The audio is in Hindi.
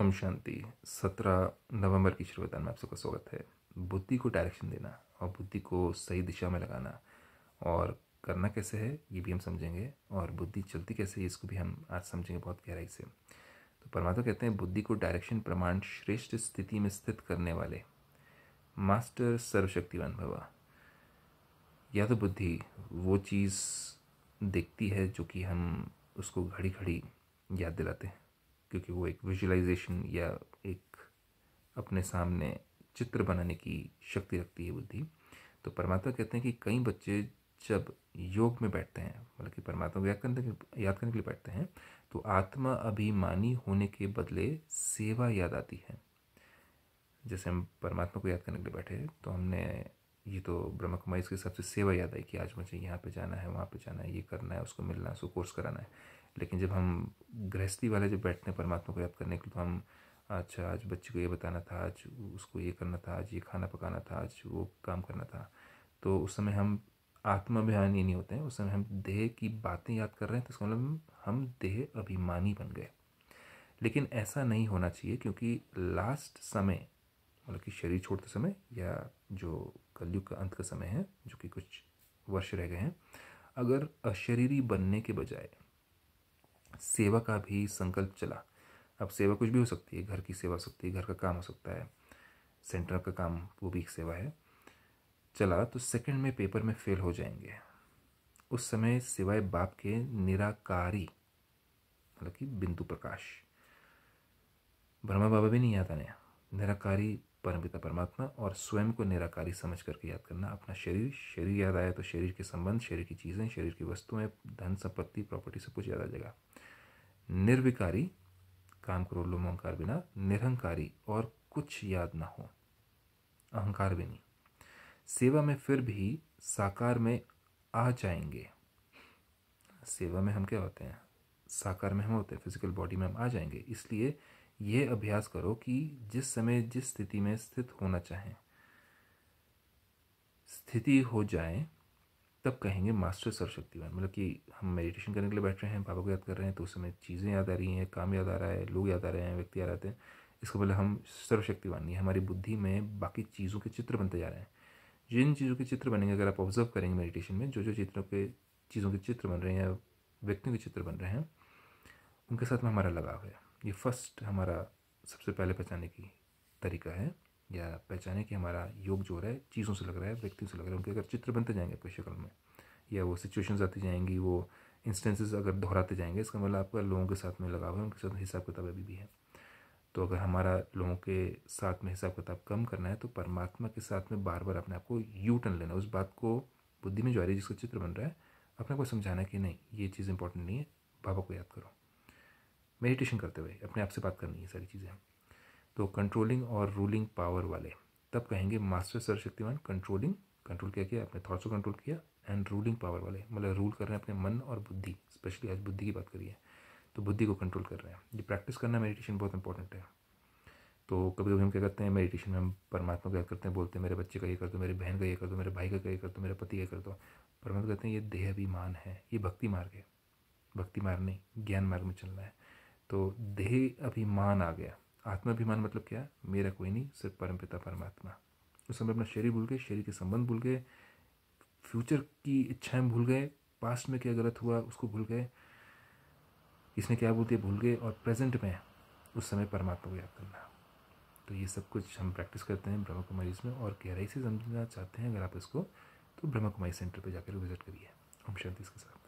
ओम शांति सत्रह नवंबर की शुरुआत में आप सबका स्वागत है बुद्धि को डायरेक्शन देना और बुद्धि को सही दिशा में लगाना और करना कैसे है ये भी हम समझेंगे और बुद्धि चलती कैसे है इसको भी हम आज समझेंगे बहुत गहराई से तो परमात्मा कहते हैं बुद्धि को डायरेक्शन प्रमाण श्रेष्ठ स्थिति में स्थित करने वाले मास्टर सर्वशक्तिवान भवा या तो बुद्धि वो चीज़ देखती है जो कि हम उसको घड़ी घड़ी याद दिलाते हैं क्योंकि वो एक विजुलाइजेशन या एक अपने सामने चित्र बनाने की शक्ति रखती है बुद्धि तो परमात्मा कहते हैं कि कई बच्चे जब योग में बैठते हैं मतलब कि परमात्मा को याद करने के याद करने के लिए बैठते हैं तो आत्मा अभिमानी होने के बदले सेवा याद आती है जैसे हम परमात्मा को याद करने के लिए बैठे तो हमने ये तो ब्रह्म कुमारी इसके हिसाब से सेवा याद है कि आज मुझे यहाँ पे जाना है वहाँ पे जाना है ये करना है उसको मिलना है उसको कोर्स कराना है लेकिन जब हम गृहस्थी वाले जब बैठते हैं परमात्मा को याद करने के लिए तो हम अच्छा आज बच्चे को ये बताना था आज उसको ये करना था आज ये खाना पकाना था आज वो काम करना था तो उस समय हम आत्माभिमान ये नहीं होते हैं उस समय हम देह की बातें याद कर रहे हैं तो उसका मतलब हम देह अभिमानी बन गए लेकिन ऐसा नहीं होना चाहिए क्योंकि लास्ट समय मतलब कि शरीर छोड़ते समय या जो कलयुग का अंत का समय है जो कि कुछ वर्ष रह गए हैं अगर अशरीरी बनने के बजाय सेवा का भी संकल्प चला अब सेवा कुछ भी हो सकती है घर की सेवा हो सकती है घर का काम हो सकता है सेंटर का काम वो भी एक सेवा है चला तो सेकंड में पेपर में फेल हो जाएंगे उस समय सिवाय बाप के निराकारी मतलब कि बिंदु प्रकाश ब्रह्मा बाबा भी नहीं आता नया निराकारी परमपिता परमात्मा और स्वयं को निराकारी समझ करके याद करना अपना शरीर शरीर याद आया तो शरीर के संबंध शरीर की चीज़ें शरीर की वस्तुएं धन संपत्ति प्रॉपर्टी सब कुछ याद आ जाएगा निर्विकारी काम करो लोम अहंकार बिना निरहंकारी और कुछ याद ना हो अहंकार भी नहीं सेवा में फिर भी साकार में आ जाएंगे सेवा में हम क्या होते हैं साकार में हम होते हैं फिजिकल बॉडी में हम आ जाएंगे इसलिए ये अभ्यास करो कि जिस समय जिस स्थिति में स्थित होना चाहें स्थिति हो जाए तब कहेंगे मास्टर सर्वशक्तिवान मतलब कि हम मेडिटेशन करने के लिए बैठ रहे हैं बाबा को याद कर रहे हैं तो उस समय चीज़ें याद आ रही हैं काम याद आ रहा है लोग याद आ रहे हैं व्यक्ति याद आते हैं इसको पहले हम सर्वशक्तिवान ये हमारी बुद्धि में बाकी चीज़ों के चित्र बनते जा रहे हैं जिन चीज़ों के चित्र बनेंगे अगर आप ऑब्जर्व करेंगे मेडिटेशन में जो जो चित्रों के चीज़ों के चित्र बन रहे हैं या व्यक्तियों के चित्र बन रहे हैं उनके साथ में हमारा लगाव है ये फर्स्ट हमारा सबसे पहले पहचाने की तरीका है या पहचाने कि हमारा योग जो रहा है चीज़ों से लग रहा है व्यक्तियों से लग रहा है उनके अगर चित्र बनते जाएंगे आपकी शक्ल में या वो सिचुएशंस आती जाएंगी वो इंस्टेंसेस अगर दोहराते जाएंगे इसका मतलब आपका लोगों के साथ में लगाव है उनके साथ हिसाब किताब अभी भी है तो अगर हमारा लोगों के साथ में हिसाब किताब कम करना है तो परमात्मा के साथ में बार बार अपने आप को यू टर्न लेना उस बात को बुद्धि में जो आ रही है जिसका चित्र बन रहा है अपने को समझाना कि नहीं ये चीज़ इंपॉर्टेंट नहीं है बाबा को याद करो मेडिटेशन करते हुए अपने आप से बात करनी है सारी चीज़ें तो कंट्रोलिंग और रूलिंग पावर वाले तब कहेंगे मास्टर सर्वशक्तिमान कंट्रोलिंग कंट्रोल क्या किया अपने थॉट्स को कंट्रोल किया एंड रूलिंग पावर वाले मतलब रूल कर रहे हैं अपने मन और बुद्धि स्पेशली आज बुद्धि की बात करिए तो बुद्धि को कंट्रोल कर रहे हैं ये प्रैक्टिस करना मेडिटेशन बहुत इंपॉर्टेंट है तो कभी कभी हम क्या करते हैं मेडिटेशन में हम परमात्मा को याद करते हैं बोलते हैं मेरे बच्चे का ये कर दो मेरे बहन का ये कर दो मेरे भाई का ये कर दो मेरे पति का कर दो परमात्मा कहते हैं ये देह अभिमान है ये भक्ति मार्ग है भक्ति मार्ग नहीं ज्ञान मार्ग में चलना है तो देह अभिमान आ गया आत्माभिमान मतलब क्या मेरा कोई नहीं सिर्फ परमपिता परमात्मा उस समय अपना शरीर भूल गए शरीर के संबंध भूल गए फ्यूचर की इच्छाएं भूल गए पास्ट में क्या गलत हुआ उसको भूल गए इसमें क्या बोलते भूल गए और प्रेजेंट में उस समय परमात्मा को याद करना तो ये सब कुछ हम प्रैक्टिस करते हैं ब्रह्मा कुमारी में और गहराई से समझना चाहते हैं अगर आप इसको तो ब्रह्मा कुमारी सेंटर पर जाकर विजिट करिए ओम शांति इसके साथ